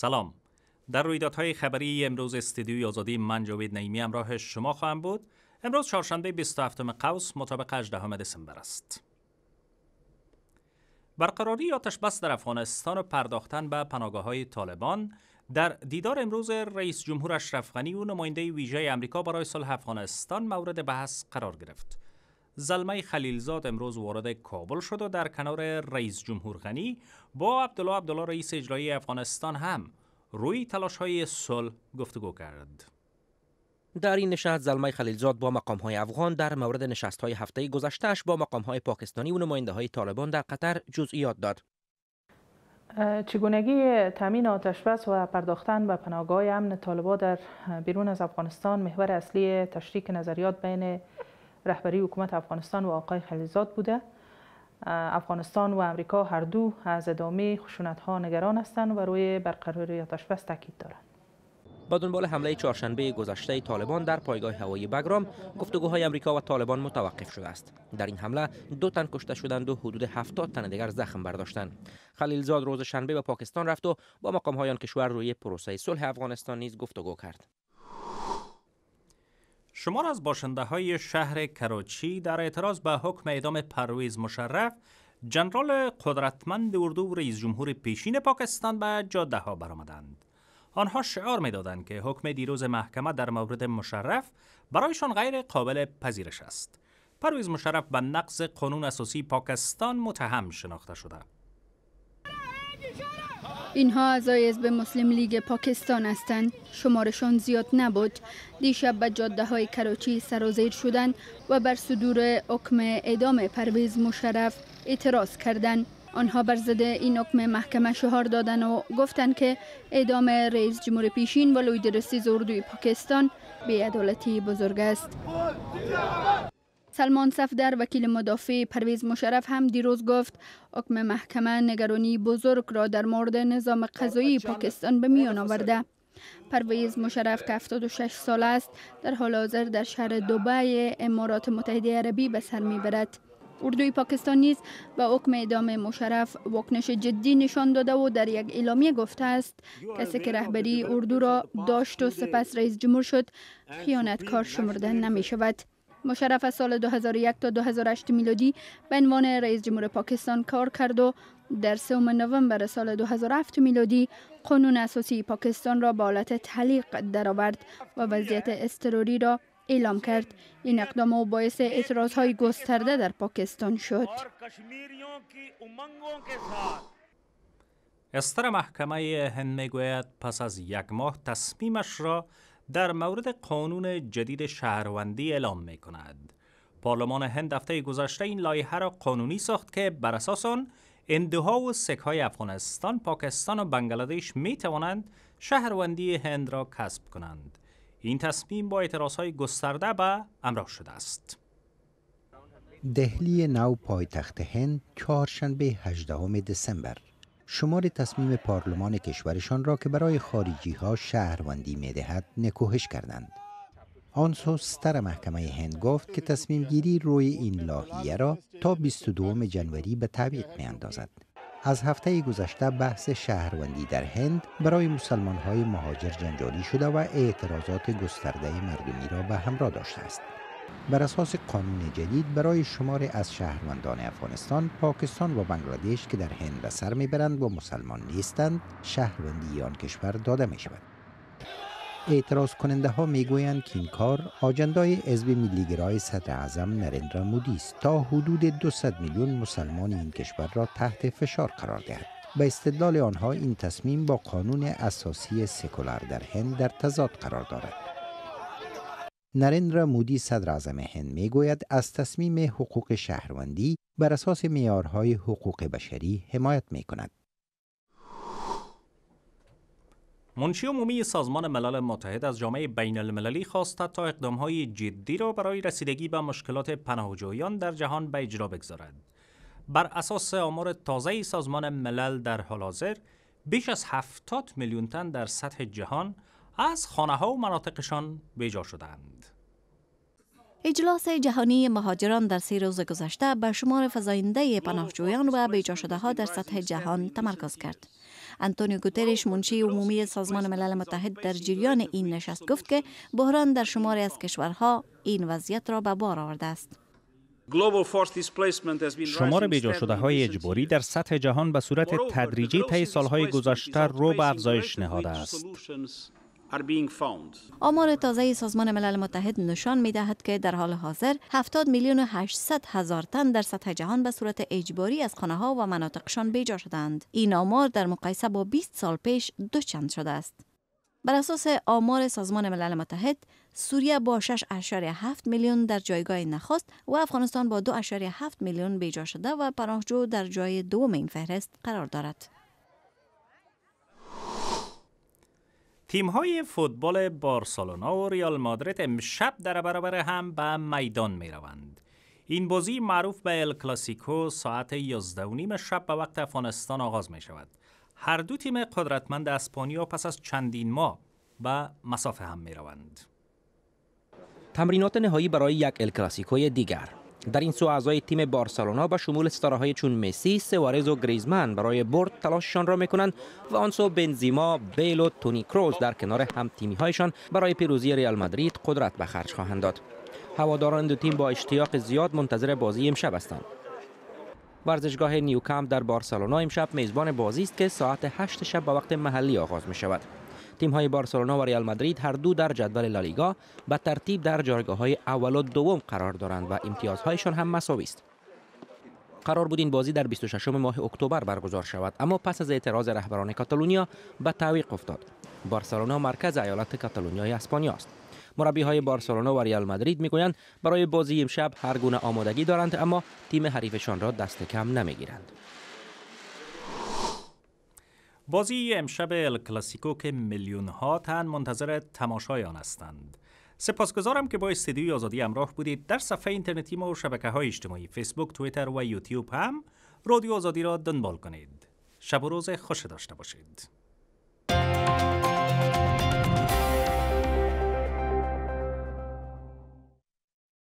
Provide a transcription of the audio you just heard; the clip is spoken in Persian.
سلام در رویدادهای خبری امروز استدیوی آزادی من جاوید نعیمی همراه شما خواهم بود امروز چهارشنبه 27 قوس مطابق 18 دسامبر است برقراری آتش بس در افغانستان و پرداختن به پناهگاه های طالبان در دیدار امروز رئیس جمهور اشرف غنی و نماینده ویژه امریکا برای صلح افغانستان مورد بحث قرار گرفت زلمه خلیلزاد امروز وارد کابل شد و در کنار رئیس جمهور غنی با عبدالله عبدالله رئیس اجرایی افغانستان هم روی تلاش های صلح گفتگو کرد. در این نشست زلمه خلیلزاد با مقام های افغان در مورد نشست های هفته گذشتهش با مقام های پاکستانی و نماینده های طالبان در قطر جزئیات داد. چگونگی تامین آتش بس و پرداختن به پناهگاه امن طالبان در بیرون از افغانستان محور اصلی تشریک نظریات بین رهبری حکومت افغانستان و آقای خلیزاد بوده افغانستان و امریکا هر دو از ادامه خشونت ها نگران هستند و روی برقراری آتش بس تاکید دارند با دنبال حمله چهارشنبه گذشته طالبان در پایگاه هوایی بگرام گفتگوهای امریکا و طالبان متوقف شده است در این حمله دو تن کشته شدند و حدود 70 تن دیگر زخم برداشتند خلیلزاد روز شنبه به پاکستان رفت و با مقامهای آن کشور روی پروسه صلح افغانستان نیز گفتگو کرد شمار از باشنده های شهر کراچی در اعتراض به حکم اعدام پرویز مشرف جنرال قدرتمند اردو و رئیس جمهور پیشین پاکستان به جاده ها برآمدند آنها شعار میدادند که حکم دیروز محکمه در مورد مشرف برایشان غیر قابل پذیرش است پرویز مشرف به نقض قانون اساسی پاکستان متهم شناخته شده اینها اعضای حزب مسلم لیگ پاکستان هستند شمارشان زیاد نبود دیشب به جاده های کراچی سرازیر شدند و بر صدور حکم اعدام پرویز مشرف اعتراض کردند آنها بر ضد این حکم محکمه شهار دادند و گفتند که اعدام رئیس جمهور پیشین و لویدرسی درستی پاکستان به عدالتی بزرگ است سلمان صفدر وکیل مدافع پرویز مشرف هم دیروز گفت حکم محکمه نگرانی بزرگ را در مورد نظام قضایی پاکستان به میان آورده پرویز مشرف که 76 سال است در حال حاضر در شهر دبی امارات متحده عربی به سر میبرد اردوی پاکستان نیز به حکم اعدام مشرف واکنش جدی نشان داده و در یک اعلامیه گفته است کسی که رهبری اردو را داشت و سپس رئیس جمهور شد خیانتکار شمرده نمی شود مشرف از سال 2001 تا 2008 میلادی به عنوان رئیس جمهور پاکستان کار کرد و در 3 نوامبر سال 2007 میلادی قانون اساسی پاکستان را به حالت تعلیق درآورد و وضعیت اضطراری را اعلام کرد این اقدام او باعث اعتراض های گسترده در پاکستان شد استر محکمه هند میگوید پس از یک ماه تصمیمش را در مورد قانون جدید شهروندی اعلام می کند. پارلمان هند هفته گذشته این لایحه را قانونی ساخت که بر اساس آن اندوها و سکهای افغانستان، پاکستان و بنگلادش می توانند شهروندی هند را کسب کنند. این تصمیم با های گسترده به امراه شده است. دهلی نو پایتخت هند چهارشنبه 18 دسامبر شمار تصمیم پارلمان کشورشان را که برای خارجی ها شهروندی میدهد نکوهش کردند. آنسو ستر محکمه هند گفت که تصمیم گیری روی این لاهیه را تا 22 جنوری به تعویق می اندازد. از هفته گذشته بحث شهروندی در هند برای مسلمان های مهاجر جنجالی شده و اعتراضات گسترده مردمی را به همراه داشته است. بر اساس قانون جدید برای شمار از شهروندان افغانستان، پاکستان و بنگلادش که در هند به سر میبرند و مسلمان نیستند، شهروندی آن کشور داده می شود. اعتراض کننده ها می گویند که این کار آجندای حزب میلیگرای صدر اعظم نریندرا مودی است تا حدود 200 میلیون مسلمان این کشور را تحت فشار قرار دهد. به استدلال آنها این تصمیم با قانون اساسی سکولار در هند در تضاد قرار دارد. نرندرا مودی صدر اعظم هند می گوید از تصمیم حقوق شهروندی بر اساس معیارهای حقوق بشری حمایت می کند. منشی عمومی سازمان ملل متحد از جامعه بین المللی خواست تا اقدامهای جدی را برای رسیدگی به مشکلات پناهجویان در جهان به اجرا بگذارد. بر اساس آمار تازه سازمان ملل در حال حاضر بیش از 70 میلیون تن در سطح جهان از خانه ها و مناطقشان بیجا شدند. اجلاس جهانی مهاجران در سه روز گذشته به شمار فزاینده پناهجویان و بیجا شده ها در سطح جهان تمرکز کرد. انتونیو گوترش منشی عمومی سازمان ملل متحد در جریان این نشست گفت که بحران در شماری از کشورها این وضعیت را به بار آورده است. شمار بیجا شده های اجباری در سطح جهان به صورت تدریجی طی سالهای گذشته رو به افزایش نهاده است. آمار تازه سازمان ملل متحد نشان می دهد که در حال حاضر 70 میلیون و 800 هزار تن در سطح جهان به صورت اجباری از خانه ها و مناطقشان بیجا شدند. این آمار در مقایسه با 20 سال پیش دو چند شده است. بر اساس آمار سازمان ملل متحد، سوریه با 6.7 میلیون در جایگاه نخست و افغانستان با 2.7 میلیون بیجا شده و پناهجو در جای دوم این فهرست قرار دارد. تیم‌های فوتبال بارسلونا و ریال مادرید امشب در برابر هم به میدان می روند. این بازی معروف به ال کلاسیکو ساعت 11 شب به وقت افغانستان آغاز می شود. هر دو تیم قدرتمند اسپانیا پس از چندین ماه به مسافه هم می روند. تمرینات نهایی برای یک ال کلاسیکوی دیگر در این سو اعضای تیم بارسلونا با شمول های چون مسی، سوارز و گریزمن برای برد تلاششان را میکنند و آن سو بنزیما، بیل و تونی کروز در کنار هم هایشان برای پیروزی ریال مادرید قدرت به خرج خواهند داد. هواداران دو تیم با اشتیاق زیاد منتظر بازی امشب هستند. ورزشگاه نیوکام در بارسلونا امشب میزبان بازی است که ساعت 8 شب به وقت محلی آغاز می شود. تیم های بارسلونا و ریال مادرید هر دو در جدول لالیگا به ترتیب در های اول و دوم قرار دارند و امتیازهایشان هم مساوی است. قرار بود این بازی در 26 ماه اکتبر برگزار شود اما پس از اعتراض رهبران کاتالونیا به تعویق افتاد. بارسلونا مرکز ایالت کاتالونیای اسپانیا است. مربی های بارسلونا و ریال مادرید میگویند برای بازی امشب هر گونه آمادگی دارند اما تیم حریفشان را دست کم نمیگیرند. بازی امشب الکلاسیکو که میلیون ها تن منتظر تماشای آن هستند. سپاسگزارم که با استدیوی آزادی همراه بودید. در صفحه اینترنتی ما و شبکه های اجتماعی فیسبوک، توییتر و یوتیوب هم رادیو آزادی را دنبال کنید. شب و روز خوش داشته باشید.